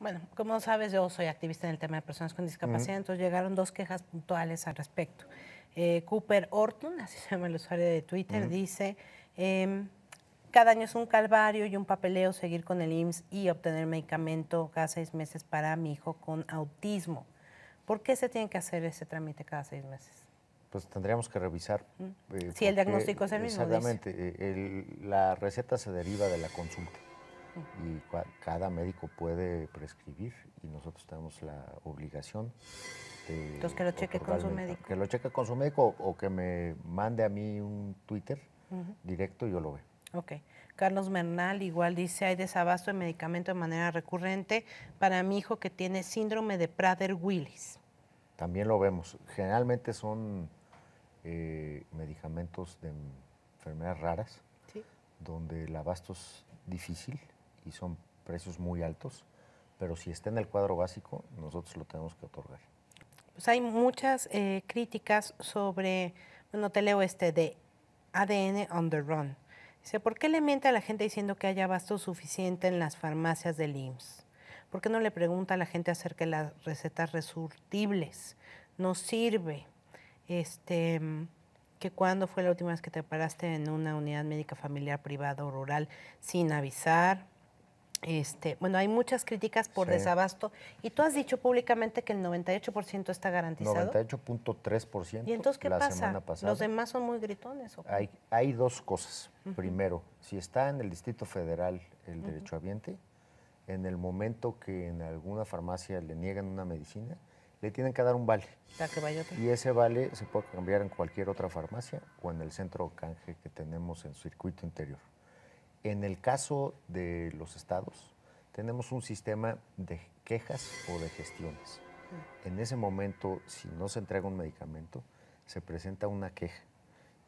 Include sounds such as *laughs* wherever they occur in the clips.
Bueno, como sabes, yo soy activista en el tema de personas con discapacidad, entonces llegaron dos quejas puntuales al respecto. Eh, Cooper Orton, *laughs* así se llama el usuario de Twitter, dice, em, cada año es un calvario y un papeleo seguir con el IMSS y obtener medicamento cada seis meses para mi hijo con autismo. ¿Por qué se tiene que hacer ese trámite cada seis meses? Pues tendríamos que revisar. Eh, si el diagnóstico es el mismo. Exactamente, eh, la receta se deriva de la consulta cada médico puede prescribir y nosotros tenemos la obligación de... Entonces que lo cheque con su médico. Que lo cheque con su médico o que me mande a mí un Twitter directo y yo lo veo. Ok. Carlos Mernal igual dice, hay desabasto de medicamento de manera recurrente para mi hijo que tiene síndrome de Prader-Willis. También lo vemos. Generalmente son eh, medicamentos de enfermedades raras, donde el abasto es difícil y son precios muy altos, pero si está en el cuadro básico, nosotros lo tenemos que otorgar. Pues hay muchas eh, críticas sobre, bueno, te leo este de ADN on the run. Dice, ¿por qué le miente a la gente diciendo que haya abasto suficiente en las farmacias del IMSS? ¿Por qué no le pregunta a la gente acerca de las recetas resurtibles? No sirve. Este, que cuándo fue la última vez que te paraste en una unidad médica familiar privada o rural sin avisar, este, bueno, hay muchas críticas por desabasto y tú has dicho públicamente que el 98% está garantizado. 98.3%. ¿Y entonces qué pasa? Los demás son muy gritones. hay, dos cosas. Primero, si está en el Distrito Federal el derecho a en el momento que en alguna farmacia le niegan una medicina, le tienen que dar un vale. y ese vale se puede cambiar en cualquier otra farmacia o en el centro canje que tenemos en circuito interior. En el caso de los estados, tenemos un sistema de quejas o de gestiones. En ese momento, si no se entrega un medicamento, se presenta una queja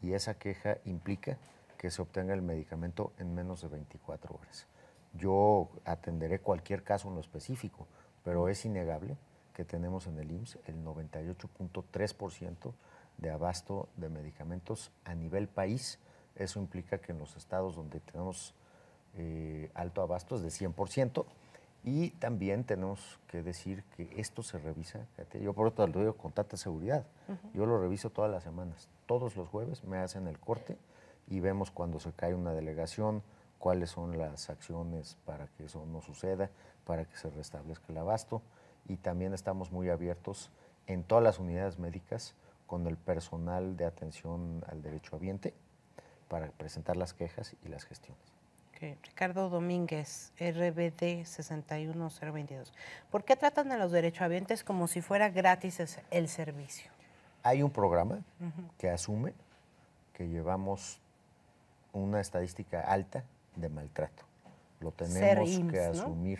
y esa queja implica que se obtenga el medicamento en menos de 24 horas. Yo atenderé cualquier caso en lo específico, pero es innegable que tenemos en el IMSS el 98.3% de abasto de medicamentos a nivel país eso implica que en los estados donde tenemos eh, alto abasto es de 100%. Y también tenemos que decir que esto se revisa, yo por otro lo digo con tanta seguridad, yo lo reviso todas las semanas, todos los jueves me hacen el corte y vemos cuando se cae una delegación, cuáles son las acciones para que eso no suceda, para que se restablezca el abasto y también estamos muy abiertos en todas las unidades médicas con el personal de atención al derecho ambiente para presentar las quejas y las gestiones. Ricardo Domínguez, RBD 61022. ¿Por qué tratan a los derechohabientes como si fuera gratis el servicio? Hay un programa que asume que llevamos una estadística alta de maltrato. Lo tenemos que asumir.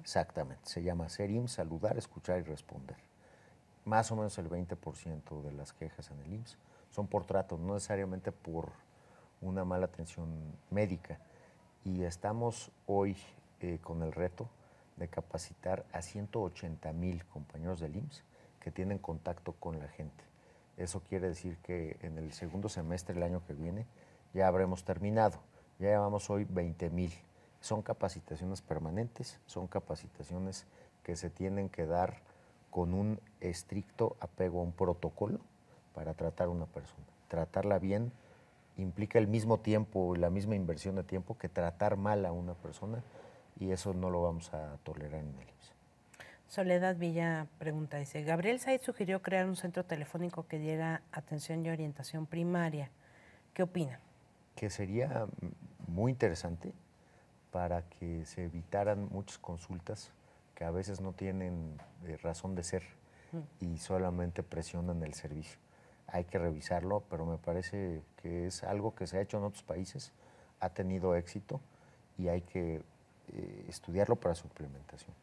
Exactamente. Se llama ser IMSS, saludar, escuchar y responder. Más o menos el 20% de las quejas en el IMSS son por trato, no necesariamente por una mala atención médica. Y estamos hoy eh, con el reto de capacitar a 180 mil compañeros del IMSS que tienen contacto con la gente. Eso quiere decir que en el segundo semestre del año que viene ya habremos terminado. Ya llevamos hoy 20 mil. Son capacitaciones permanentes, son capacitaciones que se tienen que dar con un estricto apego a un protocolo para tratar a una persona. Tratarla bien, implica el mismo tiempo, la misma inversión de tiempo que tratar mal a una persona y eso no lo vamos a tolerar en el IMSS. Soledad Villa pregunta, dice, Gabriel Said sugirió crear un centro telefónico que diera atención y orientación primaria. ¿Qué opina? Que sería muy interesante para que se evitaran muchas consultas que a veces no tienen eh, razón de ser mm. y solamente presionan el servicio hay que revisarlo, pero me parece que es algo que se ha hecho en otros países, ha tenido éxito y hay que eh, estudiarlo para su implementación.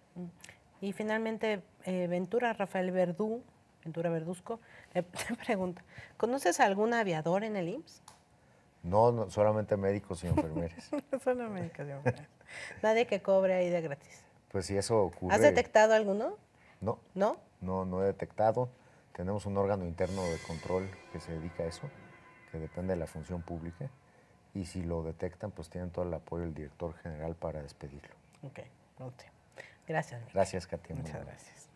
Y finalmente, eh, Ventura, Rafael Verdú, Ventura Verduzco, le *laughs* pregunta, ¿conoces algún aviador en el IMSS? No, solamente médicos y enfermeras. *laughs* Solo médicos y enfermeras. Nadie que cobre ahí de gratis. Pues si eso ocurre. ¿Has detectado alguno? No. ¿No? No, no he detectado. Tenemos un órgano interno de control que se dedica a eso, que depende de la función pública, y si lo detectan, pues tienen todo el apoyo del director general para despedirlo. Ok, note. Gracias. Gracias, Katia. Muchas gracias.